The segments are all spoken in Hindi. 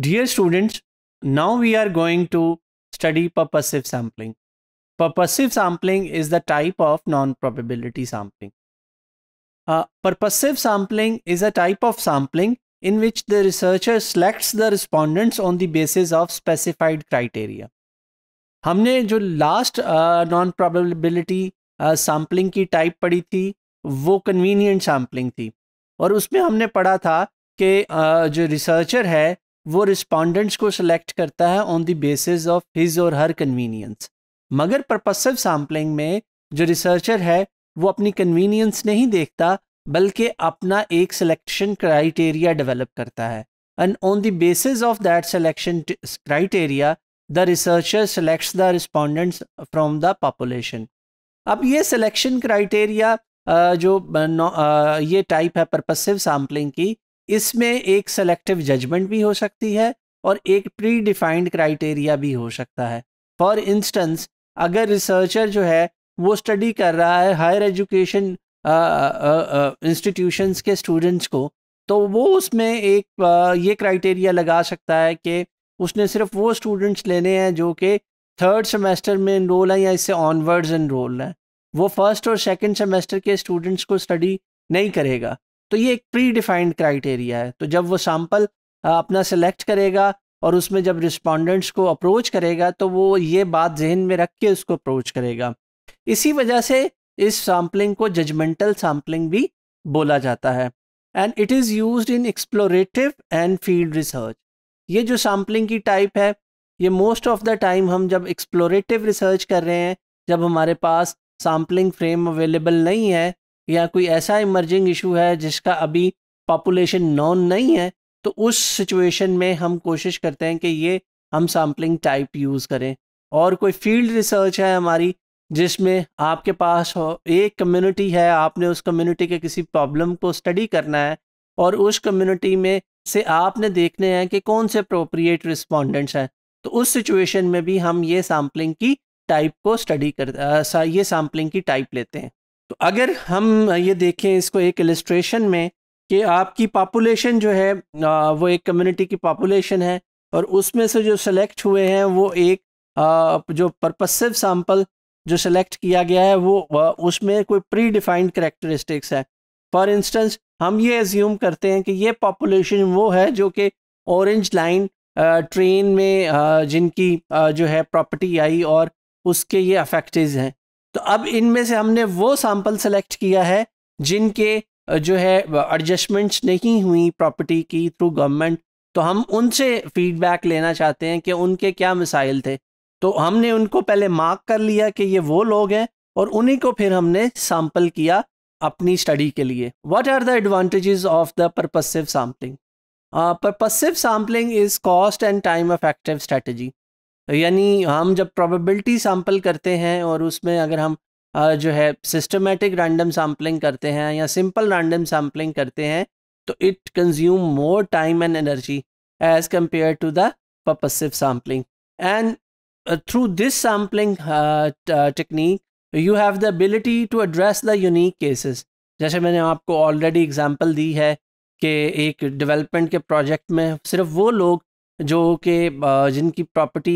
Dear students, now we are going to study purposive sampling. Purposive sampling is the type of non-probability sampling. Uh, purposive sampling is a type of sampling in which the researcher selects the respondents on the basis of specified criteria. हमने जो लास्ट नॉन प्रोबेबिलिटी सैम्पलिंग की टाइप पढ़ी थी वो कन्वीनियंट सैम्पलिंग थी और उसमें हमने पढ़ा था कि uh, जो रिसर्चर है वो रिस्पोंडेंट्स को सिलेक्ट करता है on the basis of his or her convenience मगर परपसिव सैम्पलिंग में जो रिसर्चर है वो अपनी कन्वीनियंस नहीं देखता बल्कि अपना एक सिलेक्शन क्राइटेरिया डेवलप करता है and on the basis of that selection criteria the researcher selects the respondents from the population अब ये सिलेक्शन क्राइटेरिया जो ये टाइप है परपसिव सैम्पलिंग की इसमें एक सेलेक्टिव जजमेंट भी हो सकती है और एक प्री डिफाइंड क्राइटेरिया भी हो सकता है फॉर इंस्टेंस अगर रिसर्चर जो है वो स्टडी कर रहा है हायर एजुकेशन इंस्टीट्यूशंस के स्टूडेंट्स को तो वो उसमें एक आ, ये क्राइटेरिया लगा सकता है कि उसने सिर्फ वो स्टूडेंट्स लेने हैं जो कि थर्ड सेमेस्टर में इनरोल हैं या इससे ऑनवर्ड्स इनरोल हैं वो फर्स्ट और सेकंड सेमेस्टर के स्टूडेंट्स को स्टडी नहीं करेगा तो ये एक प्री डिफाइंड क्राइटेरिया है तो जब वो सैम्पल अपना सेलेक्ट करेगा और उसमें जब रिस्पोंडेंट्स को अप्रोच करेगा तो वो ये बात जहन में रख के उसको अप्रोच करेगा इसी वजह से इस सैम्पलिंग को जजमेंटल सैम्पलिंग भी बोला जाता है and it is use in explorative and field research ये जो सैम्पलिंग की टाइप है ये मोस्ट ऑफ द टाइम हम जब एक्सप्लोरेटिव रिसर्च कर रहे हैं जब हमारे पास सैम्पलिंग फ्रेम अवेलेबल नहीं है या कोई ऐसा इमर्जिंग इशू है जिसका अभी पॉपुलेशन नॉन नहीं है तो उस सिचुएशन में हम कोशिश करते हैं कि ये हम सैम्पलिंग टाइप यूज़ करें और कोई फील्ड रिसर्च है हमारी जिसमें आपके पास हो एक कम्युनिटी है आपने उस कम्युनिटी के किसी प्रॉब्लम को स्टडी करना है और उस कम्युनिटी में से आपने देखने हैं कि कौन से अप्रोप्रिएट रिस्पोंडेंट्स हैं तो उस सिचुएशन में भी हम ये सैम्पलिंग की टाइप को स्टडी कर आ, ये सैम्पलिंग की टाइप लेते हैं तो अगर हम ये देखें इसको एक इलस्ट्रेशन में कि आपकी पॉपुलेशन जो है वो एक कम्युनिटी की पॉपुलेशन है और उसमें से जो सेलेक्ट हुए हैं वो एक जो परपसिव सैम्पल जो सेलेक्ट किया गया है वो उसमें कोई प्री डिफाइंड करेक्टरिस्टिक्स है फॉर इंस्टेंस हम ये एज्यूम करते हैं कि ये पॉपुलेशन वो है जो कि ऑरेंज लाइन ट्रेन में जिनकी जो है प्रॉपर्टी आई और उसके ये अफेक्टिज हैं तो अब इनमें से हमने वो सैम्पल सेलेक्ट किया है जिनके जो है एडजस्टमेंट्स नहीं हुई प्रॉपर्टी की थ्रू गवर्नमेंट तो हम उनसे फीडबैक लेना चाहते हैं कि उनके क्या मिसाइल थे तो हमने उनको पहले मार्क कर लिया कि ये वो लोग हैं और उन्हीं को फिर हमने सैम्पल किया अपनी स्टडी के लिए what are the advantages of the purposive sampling purposive sampling is cost and time effective strategy यानी हम जब प्रोबेबिलिटी सैम्पल करते हैं और उसमें अगर हम जो है सिस्टमेटिक रैंडम सैम्पलिंग करते हैं या सिंपल रैंडम सैम्पलिंग करते हैं तो it consume more time and energy as compare to the purposive sampling and through this sampling technique you have the ability to address the unique cases जैसे मैंने आपको ऑलरेडी एग्जाम्पल दी है कि एक डेवलपमेंट के प्रोजेक्ट में सिर्फ वो लोग जो कि जिनकी प्रॉपर्टी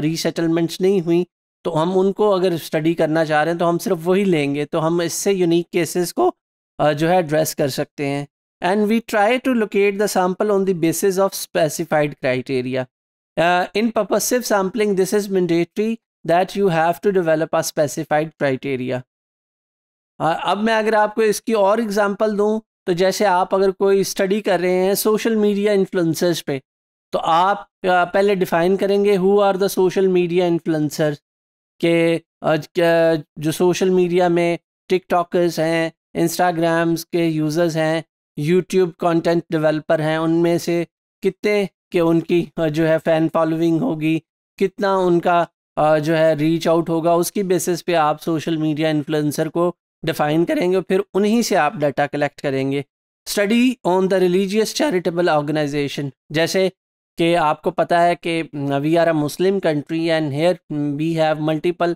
रीसेटलमेंट्स नहीं हुई तो हम उनको अगर स्टडी करना चाह रहे हैं तो हम सिर्फ वही लेंगे तो हम इससे यूनिक केसेस को जो है एड्रेस कर सकते हैं and we try to locate the sample on the basis of specified criteria in purposive sampling this is mandatory that you have to develop a specified criteria अब मैं अगर आपको इसकी और एग्जांपल दूं तो जैसे आप अगर कोई स्टडी कर रहे हैं सोशल मीडिया इन्फ्लुएंसर्स पे तो आप पहले डिफाइन करेंगे who are the social media influencer के जो सोशल मीडिया में टिकटॉकर्स हैं इंस्टाग्राम्स के यूज़र्स हैं यूट्यूब कंटेंट डेवलपर हैं उनमें से कितने के उनकी जो है फ़ैन फॉलोइंग होगी कितना उनका जो है रीच आउट होगा उसकी बेसिस पे आप सोशल मीडिया इन्फ्लुएंसर को डिफाइन करेंगे और फिर उन्हीं से आप डाटा कलेक्ट करेंगे study on the religious charitable organization जैसे कि आपको पता है कि we are a Muslim country and here we have multiple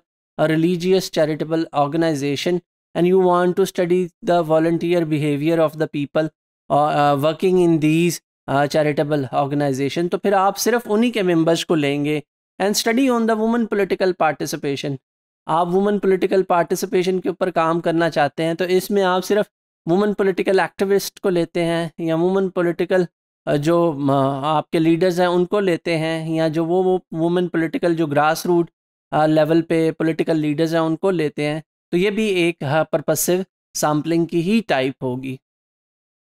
religious charitable organization and you want to study the volunteer behaviour of the people working in these charitable organization तो फिर आप सिर्फ उन्हीं के मेम्बर्स को लेंगे and study on the women political participation आप वुमेन पोलिटिकल पार्टिसिपेशन के ऊपर काम करना चाहते हैं तो इसमें आप सिर्फ वुमेन पोलिटिकल एक्टिविस्ट को लेते हैं या वुमेन पोलिटिकल जो आपके लीडर्स हैं उनको लेते हैं या जो वो वो वुमेन पॉलिटिकल जो ग्रास रूट लेवल पे पॉलिटिकल लीडर्स हैं उनको लेते हैं तो ये भी एक परपसिव हाँ, सैम्पलिंग की ही टाइप होगी